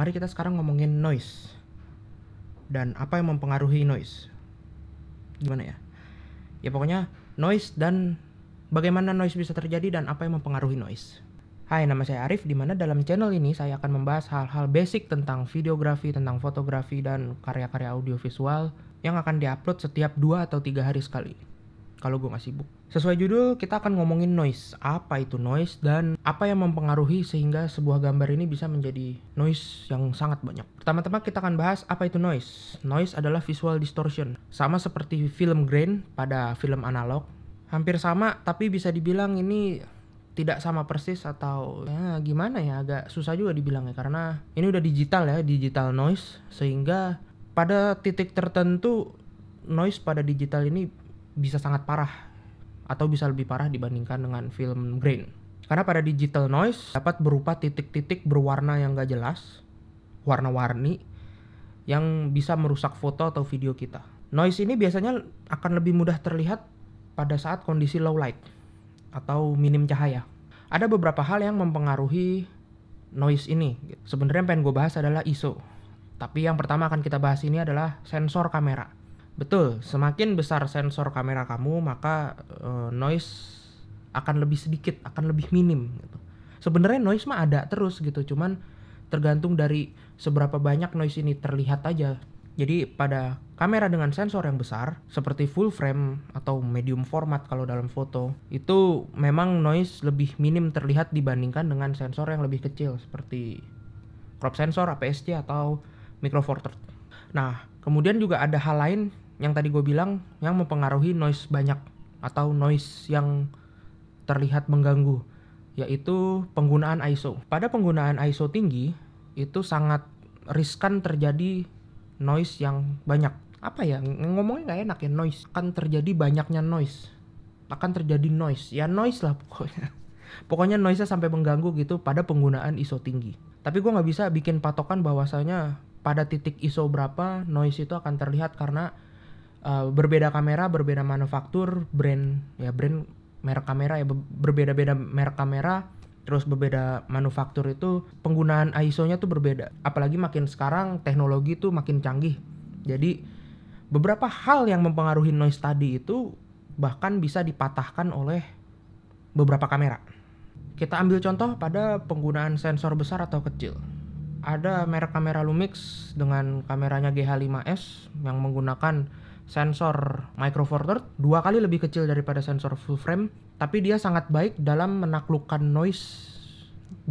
Mari kita sekarang ngomongin noise dan apa yang mempengaruhi noise. Gimana ya? Ya pokoknya noise dan bagaimana noise bisa terjadi dan apa yang mempengaruhi noise. Hai, nama saya Arif, Dimana dalam channel ini saya akan membahas hal-hal basic tentang videografi, tentang fotografi, dan karya-karya audiovisual yang akan diupload setiap dua atau tiga hari sekali kalau gue gak sibuk. Sesuai judul, kita akan ngomongin noise. Apa itu noise dan apa yang mempengaruhi sehingga sebuah gambar ini bisa menjadi noise yang sangat banyak. Pertama-tama kita akan bahas apa itu noise. Noise adalah visual distortion. Sama seperti film grain pada film analog. Hampir sama, tapi bisa dibilang ini tidak sama persis atau ya gimana ya agak susah juga dibilangnya karena ini udah digital ya digital noise sehingga pada titik tertentu noise pada digital ini bisa sangat parah atau bisa lebih parah dibandingkan dengan film grain. Karena pada digital noise dapat berupa titik-titik berwarna yang gak jelas, warna-warni, yang bisa merusak foto atau video kita. Noise ini biasanya akan lebih mudah terlihat pada saat kondisi low light atau minim cahaya. Ada beberapa hal yang mempengaruhi noise ini. Sebenarnya yang pengen gue bahas adalah ISO. Tapi yang pertama akan kita bahas ini adalah sensor kamera. Betul, semakin besar sensor kamera kamu, maka uh, noise akan lebih sedikit, akan lebih minim gitu. Sebenarnya noise mah ada terus gitu, cuman tergantung dari seberapa banyak noise ini terlihat aja. Jadi pada kamera dengan sensor yang besar seperti full frame atau medium format kalau dalam foto itu memang noise lebih minim terlihat dibandingkan dengan sensor yang lebih kecil seperti crop sensor, APS-C atau micro four third. Nah, kemudian juga ada hal lain yang tadi gue bilang yang mempengaruhi noise banyak atau noise yang terlihat mengganggu yaitu penggunaan ISO. Pada penggunaan ISO tinggi itu sangat riskan terjadi noise yang banyak. Apa ya ngomongnya nggak enak ya noise kan terjadi banyaknya noise akan terjadi noise ya noise lah pokoknya pokoknya noise-nya sampai mengganggu gitu pada penggunaan ISO tinggi tapi gue nggak bisa bikin patokan bahwasanya pada titik ISO berapa noise itu akan terlihat karena Eh, berbeda kamera, berbeda manufaktur, brand ya brand merek kamera ya berbeda-beda merek kamera, terus berbeda manufaktur itu penggunaan ISO-nya tuh berbeda. Apalagi makin sekarang teknologi tuh makin canggih. Jadi beberapa hal yang mempengaruhi noise tadi itu bahkan bisa dipatahkan oleh beberapa kamera. Kita ambil contoh pada penggunaan sensor besar atau kecil. Ada merek kamera Lumix dengan kameranya GH5S yang menggunakan sensor micro four third dua kali lebih kecil daripada sensor full frame tapi dia sangat baik dalam menaklukkan noise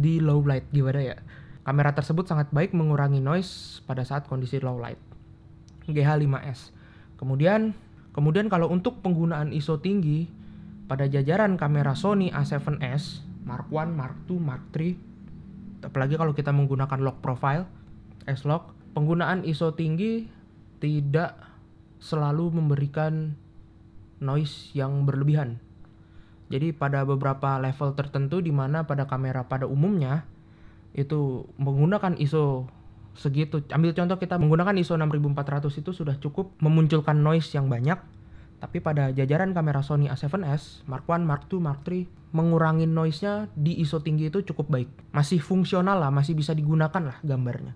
di low light gimana ya kamera tersebut sangat baik mengurangi noise pada saat kondisi low light GH5S kemudian kemudian kalau untuk penggunaan ISO tinggi pada jajaran kamera Sony A7S Mark 1, Mark 2, Mark 3 apalagi kalau kita menggunakan lock profile s lock penggunaan ISO tinggi tidak selalu memberikan noise yang berlebihan. Jadi pada beberapa level tertentu di mana pada kamera pada umumnya itu menggunakan ISO segitu. Ambil contoh kita menggunakan ISO 6400 itu sudah cukup memunculkan noise yang banyak. Tapi pada jajaran kamera Sony A7S, Mark 1, Mark 2, Mark 3 mengurangi noise-nya di ISO tinggi itu cukup baik. Masih fungsional lah, masih bisa digunakan lah gambarnya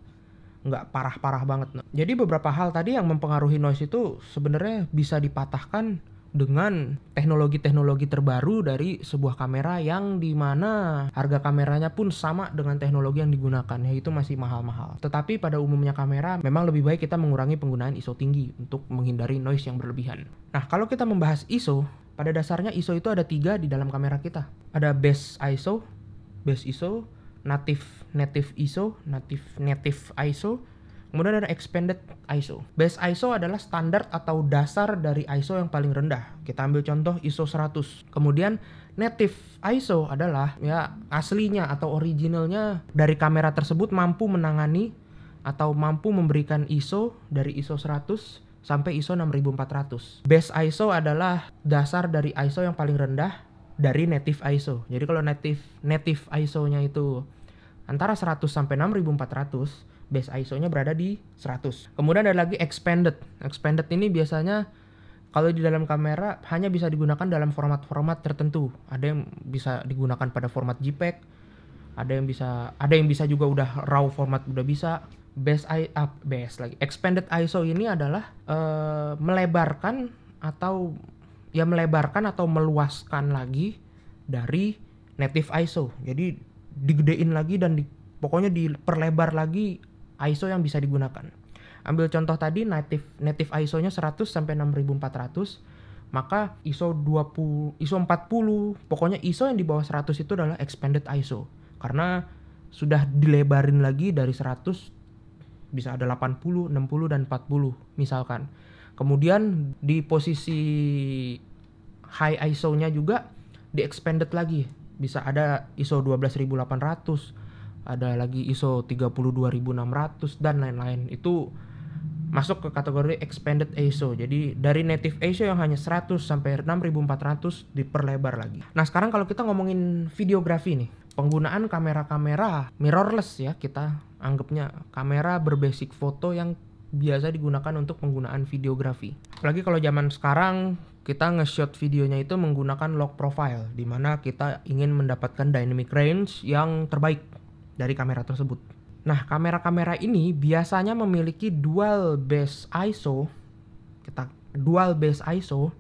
nggak parah-parah banget. jadi beberapa hal tadi yang mempengaruhi noise itu sebenarnya bisa dipatahkan dengan teknologi-teknologi terbaru dari sebuah kamera yang dimana harga kameranya pun sama dengan teknologi yang digunakan yaitu masih mahal-mahal. Tetapi pada umumnya kamera memang lebih baik kita mengurangi penggunaan ISO tinggi untuk menghindari noise yang berlebihan. Nah kalau kita membahas ISO, pada dasarnya ISO itu ada tiga di dalam kamera kita. Ada base ISO, base ISO, native native ISO, native native ISO, kemudian ada expanded ISO. Base ISO adalah standar atau dasar dari ISO yang paling rendah. Kita ambil contoh ISO 100. Kemudian native ISO adalah ya aslinya atau originalnya dari kamera tersebut mampu menangani atau mampu memberikan ISO dari ISO 100 sampai ISO 6400. Base ISO adalah dasar dari ISO yang paling rendah dari native ISO. Jadi kalau native native ISO-nya itu antara 100 sampai 6400, base ISO-nya berada di 100. Kemudian ada lagi expanded. Expanded ini biasanya kalau di dalam kamera hanya bisa digunakan dalam format-format tertentu. Ada yang bisa digunakan pada format JPEG, ada yang bisa ada yang bisa juga udah raw format udah bisa. Base I up ah, base lagi. Expanded ISO ini adalah uh, melebarkan atau ya melebarkan atau meluaskan lagi dari native ISO. Jadi digedein lagi dan di, pokoknya diperlebar lagi ISO yang bisa digunakan. Ambil contoh tadi native native ISO-nya 100 sampai 6400, maka ISO 20 ISO 40, pokoknya ISO yang di bawah 100 itu adalah expanded ISO karena sudah dilebarin lagi dari 100 bisa ada 80, 60 dan 40 misalkan. Kemudian di posisi high ISO-nya juga di expanded lagi. Bisa ada ISO 12800, ada lagi ISO 32600 dan lain-lain. Itu masuk ke kategori expanded ISO. Jadi dari native ISO yang hanya 100 sampai 6400 diperlebar lagi. Nah, sekarang kalau kita ngomongin videografi nih, penggunaan kamera-kamera mirrorless ya kita anggapnya kamera berbasic foto yang biasa digunakan untuk penggunaan videografi. Lagi kalau zaman sekarang kita nge-shot videonya itu menggunakan log profile di mana kita ingin mendapatkan dynamic range yang terbaik dari kamera tersebut. Nah, kamera-kamera ini biasanya memiliki dual base ISO kita dual base ISO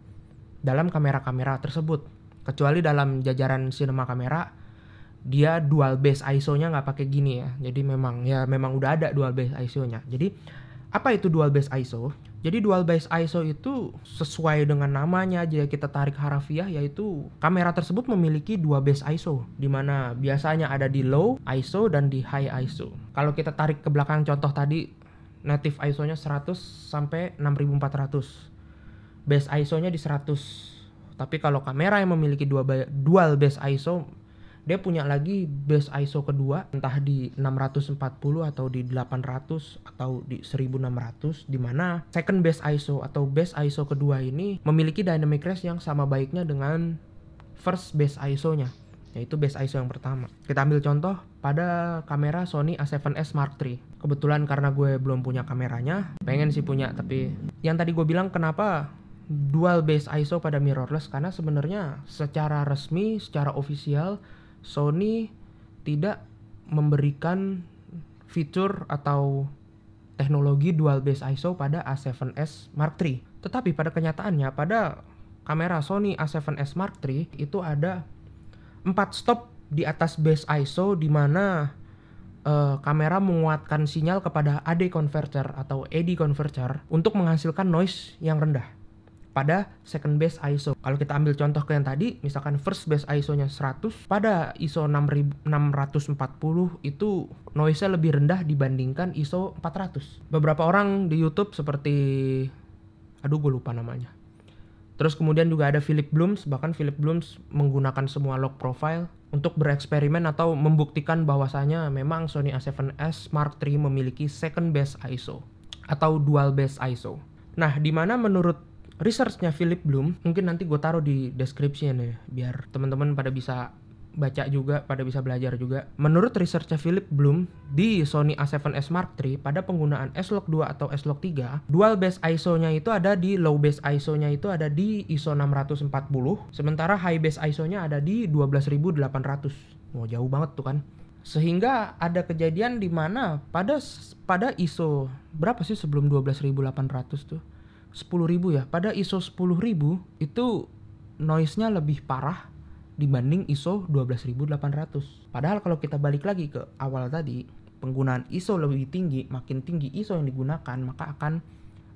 dalam kamera-kamera tersebut. Kecuali dalam jajaran cinema kamera dia dual base ISO-nya nggak pakai gini ya. Jadi memang ya memang udah ada dual base ISO-nya. Jadi apa itu dual base ISO? Jadi dual base ISO itu sesuai dengan namanya jika kita tarik harafiah yaitu kamera tersebut memiliki dua base ISO di mana biasanya ada di low ISO dan di high ISO. Kalau kita tarik ke belakang contoh tadi native ISO-nya 100 sampai 6400. Base ISO-nya di 100. Tapi kalau kamera yang memiliki dua dual base ISO dia punya lagi base ISO kedua entah di 640 atau di 800 atau di 1600 di mana second base ISO atau base ISO kedua ini memiliki dynamic range yang sama baiknya dengan first base ISO-nya yaitu base ISO yang pertama. Kita ambil contoh pada kamera Sony A7S Mark III. Kebetulan karena gue belum punya kameranya, pengen sih punya tapi yang tadi gue bilang kenapa dual base ISO pada mirrorless karena sebenarnya secara resmi, secara ofisial Sony tidak memberikan fitur atau teknologi dual base ISO pada A7S Mark III. Tetapi pada kenyataannya pada kamera Sony A7S Mark III itu ada 4 stop di atas base ISO di mana uh, kamera menguatkan sinyal kepada AD converter atau AD converter untuk menghasilkan noise yang rendah pada second base ISO. Kalau kita ambil contoh ke yang tadi, misalkan first base ISO-nya 100, pada ISO 640 itu noise-nya lebih rendah dibandingkan ISO 400. Beberapa orang di YouTube seperti aduh gue lupa namanya. Terus kemudian juga ada Philip Blooms, bahkan Philip Blooms menggunakan semua log profile untuk bereksperimen atau membuktikan bahwasanya memang Sony A7S Mark III memiliki second base ISO atau dual base ISO. Nah, di mana menurut researchnya Philip Bloom mungkin nanti gue taruh di deskripsi nih ya, biar teman-teman pada bisa baca juga pada bisa belajar juga menurut researchnya Philip Bloom di Sony A7S Mark III pada penggunaan S-Log 2 atau S-Log 3 dual base ISO-nya itu ada di low base ISO-nya itu ada di ISO 640 sementara high base ISO-nya ada di 12800 wah oh, jauh banget tuh kan sehingga ada kejadian di mana pada pada ISO berapa sih sebelum 12800 tuh ribu ya. Pada ISO ribu itu noise-nya lebih parah dibanding ISO 12.800. Padahal kalau kita balik lagi ke awal tadi, penggunaan ISO lebih tinggi, makin tinggi ISO yang digunakan, maka akan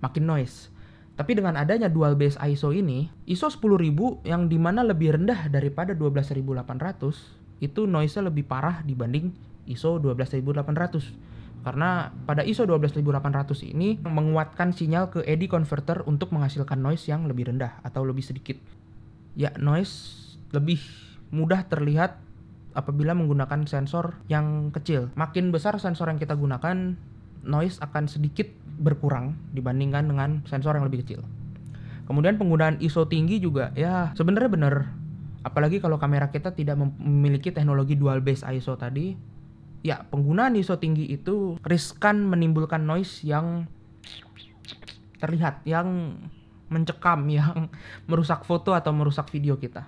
makin noise. Tapi dengan adanya dual base ISO ini, ISO 10.000 yang dimana lebih rendah daripada 12.800, itu noise-nya lebih parah dibanding ISO 12.800. Karena pada ISO 12800 ini menguatkan sinyal ke AD converter untuk menghasilkan noise yang lebih rendah atau lebih sedikit. Ya, noise lebih mudah terlihat apabila menggunakan sensor yang kecil. Makin besar sensor yang kita gunakan, noise akan sedikit berkurang dibandingkan dengan sensor yang lebih kecil. Kemudian penggunaan ISO tinggi juga ya sebenarnya benar. Apalagi kalau kamera kita tidak memiliki teknologi dual base ISO tadi, ya penggunaan ISO tinggi itu riskan menimbulkan noise yang terlihat, yang mencekam, yang merusak foto atau merusak video kita.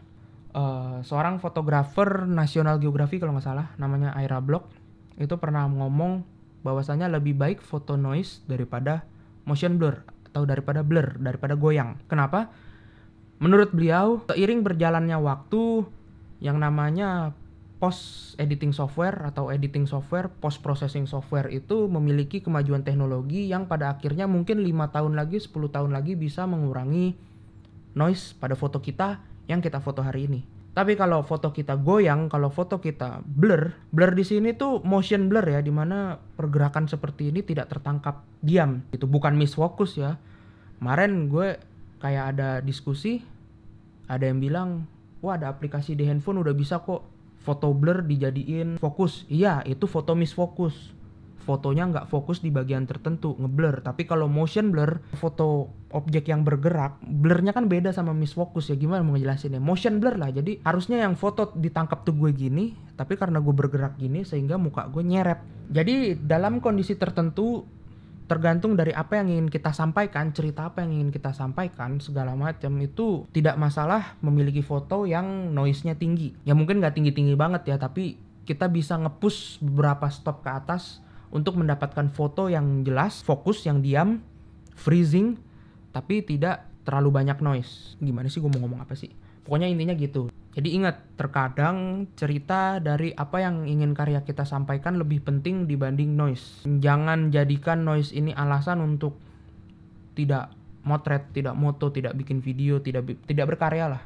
Uh, seorang fotografer nasional geografi kalau nggak salah namanya Aira Block itu pernah ngomong bahwasanya lebih baik foto noise daripada motion blur atau daripada blur daripada goyang. Kenapa? Menurut beliau, seiring berjalannya waktu yang namanya post editing software atau editing software, post processing software itu memiliki kemajuan teknologi yang pada akhirnya mungkin lima tahun lagi, 10 tahun lagi bisa mengurangi noise pada foto kita yang kita foto hari ini. Tapi kalau foto kita goyang, kalau foto kita blur, blur di sini tuh motion blur ya, dimana pergerakan seperti ini tidak tertangkap diam. Itu bukan miss focus ya. Kemarin gue kayak ada diskusi, ada yang bilang, wah ada aplikasi di handphone udah bisa kok foto blur dijadiin fokus iya itu foto misfokus fotonya nggak fokus di bagian tertentu ngeblur tapi kalau motion blur foto objek yang bergerak blurnya kan beda sama misfokus ya gimana mau ngejelasinnya motion blur lah jadi harusnya yang foto ditangkap tuh gue gini tapi karena gue bergerak gini sehingga muka gue nyeret jadi dalam kondisi tertentu tergantung dari apa yang ingin kita sampaikan, cerita apa yang ingin kita sampaikan, segala macam itu tidak masalah memiliki foto yang noise-nya tinggi. Ya mungkin nggak tinggi-tinggi banget ya, tapi kita bisa ngepush beberapa stop ke atas untuk mendapatkan foto yang jelas, fokus, yang diam, freezing, tapi tidak terlalu banyak noise. Gimana sih gue mau ngomong apa sih? Pokoknya intinya gitu. Jadi ingat, terkadang cerita dari apa yang ingin karya kita sampaikan lebih penting dibanding noise. Jangan jadikan noise ini alasan untuk tidak motret, tidak moto, tidak bikin video, tidak tidak berkarya lah.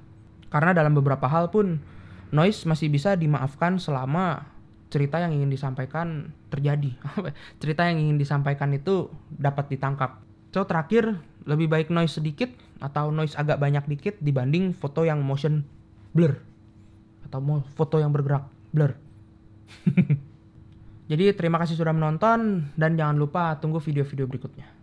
Karena dalam beberapa hal pun noise masih bisa dimaafkan selama cerita yang ingin disampaikan terjadi. cerita yang ingin disampaikan itu dapat ditangkap. So terakhir, lebih baik noise sedikit atau noise agak banyak dikit dibanding foto yang motion blur atau mau foto yang bergerak blur jadi terima kasih sudah menonton dan jangan lupa tunggu video-video berikutnya